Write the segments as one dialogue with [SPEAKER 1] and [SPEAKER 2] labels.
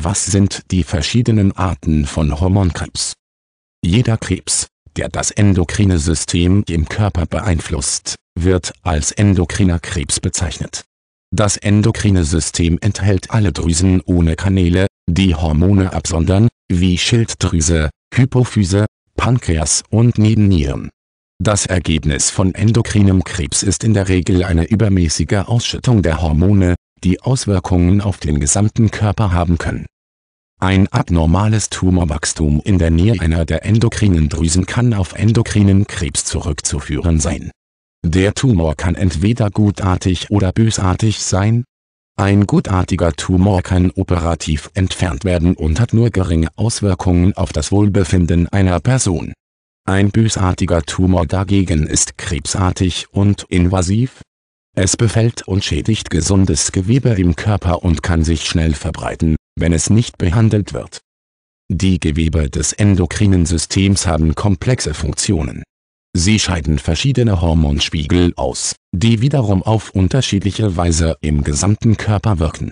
[SPEAKER 1] Was sind die verschiedenen Arten von Hormonkrebs? Jeder Krebs, der das endokrine System im Körper beeinflusst, wird als endokriner Krebs bezeichnet. Das endokrine System enthält alle Drüsen ohne Kanäle, die Hormone absondern, wie Schilddrüse, Hypophyse, Pankreas und Nebennieren. Das Ergebnis von endokrinem Krebs ist in der Regel eine übermäßige Ausschüttung der Hormone, die Auswirkungen auf den gesamten Körper haben können. Ein abnormales Tumorwachstum in der Nähe einer der endokrinen Drüsen kann auf endokrinen Krebs zurückzuführen sein. Der Tumor kann entweder gutartig oder bösartig sein. Ein gutartiger Tumor kann operativ entfernt werden und hat nur geringe Auswirkungen auf das Wohlbefinden einer Person. Ein bösartiger Tumor dagegen ist krebsartig und invasiv, es befällt und schädigt gesundes Gewebe im Körper und kann sich schnell verbreiten, wenn es nicht behandelt wird. Die Gewebe des endokrinen Systems haben komplexe Funktionen. Sie scheiden verschiedene Hormonspiegel aus, die wiederum auf unterschiedliche Weise im gesamten Körper wirken.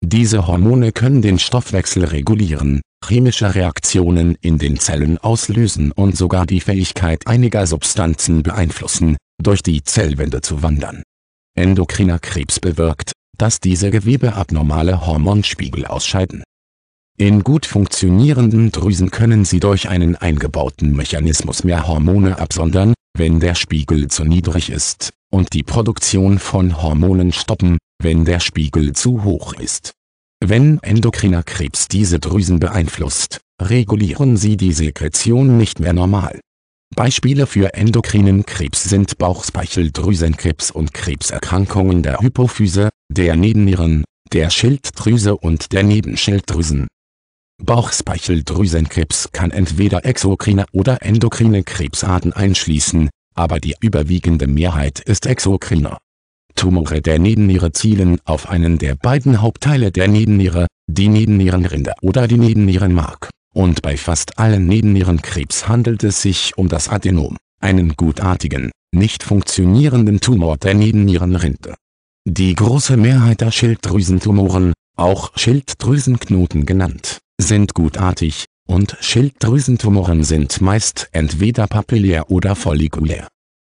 [SPEAKER 1] Diese Hormone können den Stoffwechsel regulieren, chemische Reaktionen in den Zellen auslösen und sogar die Fähigkeit einiger Substanzen beeinflussen, durch die Zellwände zu wandern. Endokriner Krebs bewirkt, dass diese Gewebe abnormale Hormonspiegel ausscheiden. In gut funktionierenden Drüsen können sie durch einen eingebauten Mechanismus mehr Hormone absondern, wenn der Spiegel zu niedrig ist, und die Produktion von Hormonen stoppen, wenn der Spiegel zu hoch ist. Wenn endokriner Krebs diese Drüsen beeinflusst, regulieren sie die Sekretion nicht mehr normal. Beispiele für endokrinen Krebs sind Bauchspeicheldrüsenkrebs und Krebserkrankungen der Hypophyse, der Nebennieren, der Schilddrüse und der Nebenschilddrüsen. Bauchspeicheldrüsenkrebs kann entweder exokrine oder endokrine Krebsarten einschließen, aber die überwiegende Mehrheit ist exokriner. Tumore der Nebenniere zielen auf einen der beiden Hauptteile der Nebenniere, die Nebennierenrinde oder die Nebennierenmark und bei fast allen Nebennierenkrebs handelt es sich um das Adenom, einen gutartigen, nicht funktionierenden Tumor der Nebennierenrinde. Die große Mehrheit der Schilddrüsentumoren, auch Schilddrüsenknoten genannt, sind gutartig, und Schilddrüsentumoren sind meist entweder papillär oder follikulär.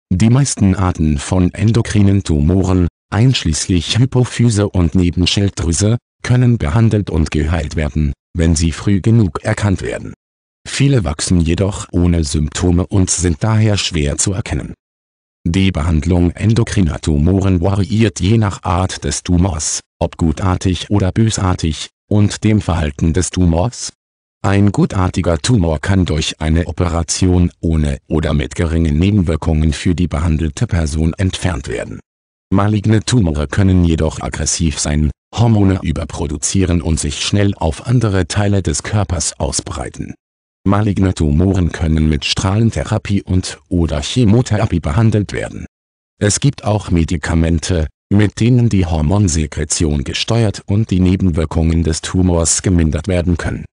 [SPEAKER 1] Die meisten Arten von endokrinen Tumoren, einschließlich Hypophyse und Nebenschilddrüse, können behandelt und geheilt werden wenn sie früh genug erkannt werden. Viele wachsen jedoch ohne Symptome und sind daher schwer zu erkennen. Die Behandlung endokriner Tumoren variiert je nach Art des Tumors, ob gutartig oder bösartig, und dem Verhalten des Tumors. Ein gutartiger Tumor kann durch eine Operation ohne oder mit geringen Nebenwirkungen für die behandelte Person entfernt werden. Maligne Tumore können jedoch aggressiv sein, Hormone überproduzieren und sich schnell auf andere Teile des Körpers ausbreiten. Maligne Tumoren können mit Strahlentherapie und/oder Chemotherapie behandelt werden. Es gibt auch Medikamente, mit denen die Hormonsekretion gesteuert und die Nebenwirkungen des Tumors gemindert werden können